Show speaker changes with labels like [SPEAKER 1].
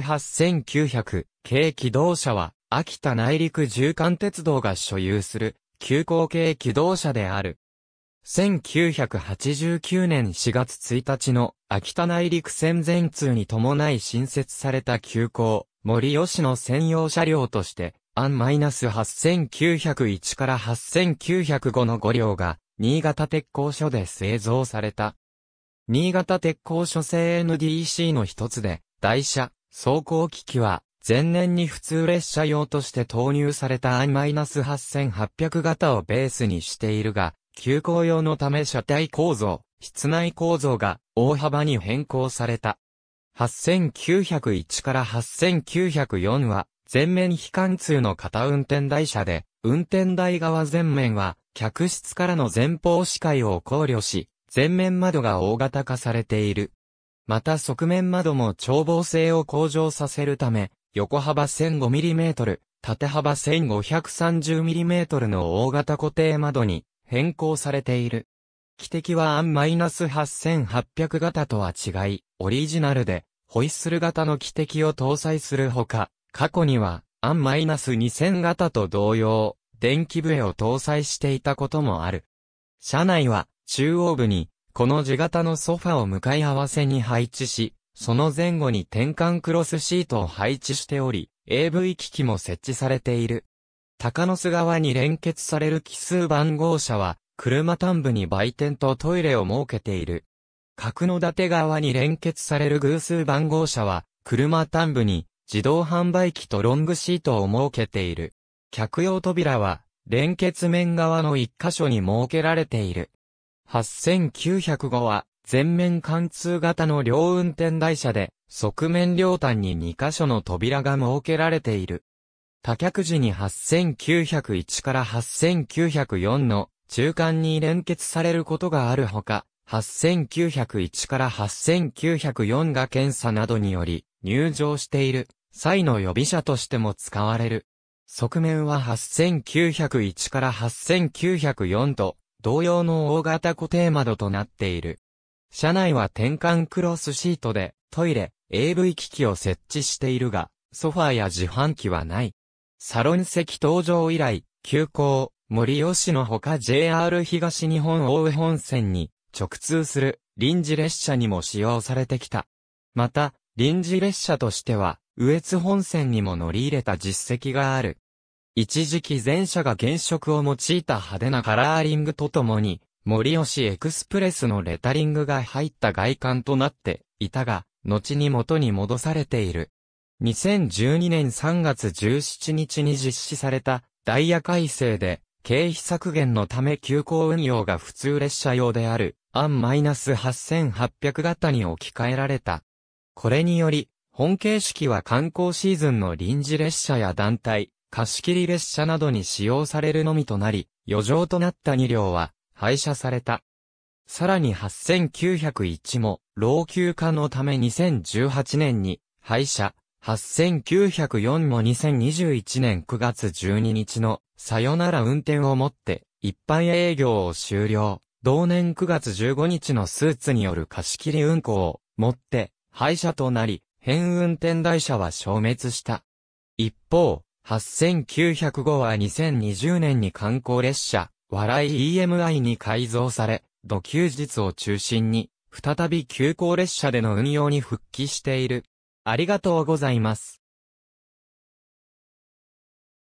[SPEAKER 1] 8900系機動車は、秋田内陸縦貫鉄道が所有する、急行系機動車である。1989年4月1日の秋田内陸線全通に伴い新設された急行、森吉の専用車両として、ア案 -8901 から8905の5両が、新潟鉄工所で製造された。新潟鉄工所製 NDC の一つで、台車、走行機器は、前年に普通列車用として投入された I-8800 型をベースにしているが、急行用のため車体構造、室内構造が大幅に変更された。8901から8904は、全面非貫通の片運転台車で、運転台側前面は、客室からの前方視界を考慮し、前面窓が大型化されている。また側面窓も眺望性を向上させるため、横幅 1005mm、縦幅 1530mm の大型固定窓に変更されている。汽笛はアンマイナス -8800 型とは違い、オリジナルでホイッスル型の汽笛を搭載するほか、過去にはアンマイ -2000 型と同様、電気笛を搭載していたこともある。車内は中央部にこの字型のソファを向かい合わせに配置し、その前後に転換クロスシートを配置しており、AV 機器も設置されている。高野巣側に連結される奇数番号車は、車端部に売店とトイレを設けている。角の立側に連結される偶数番号車は、車端部に自動販売機とロングシートを設けている。客用扉は、連結面側の一箇所に設けられている。8905は、全面貫通型の両運転台車で、側面両端に2箇所の扉が設けられている。多脚時に8901から8904の中間に連結されることがあるほか、8901から8904が検査などにより入場している際の予備車としても使われる。側面は8901から8904と同様の大型固定窓となっている。車内は転換クロスシートで、トイレ、AV 機器を設置しているが、ソファーや自販機はない。サロン席登場以来、急行、森吉のほか JR 東日本大江本線に直通する臨時列車にも使用されてきた。また、臨時列車としては、羽越本線にも乗り入れた実績がある。一時期前者が原色を用いた派手なカラーリングとともに、森吉エクスプレスのレタリングが入った外観となっていたが、後に元に戻されている。2012年3月17日に実施されたダイヤ改正で、経費削減のため急行運用が普通列車用である、アン -8800 型に置き換えられた。これにより、本形式は観光シーズンの臨時列車や団体、貸し切り列車などに使用されるのみとなり、余剰となった2両は廃車された。さらに8901も老朽化のため2018年に廃車、8904も2021年9月12日のさよなら運転をもって一般営業を終了。同年9月15日のスーツによる貸し切り運行をもって廃車となり、変運転台車は消滅した。一方、8905は2020年に観光列車、笑い EMI に改造され、土休日を中心に、再び急行列車での運用に復帰している。ありがとうございます。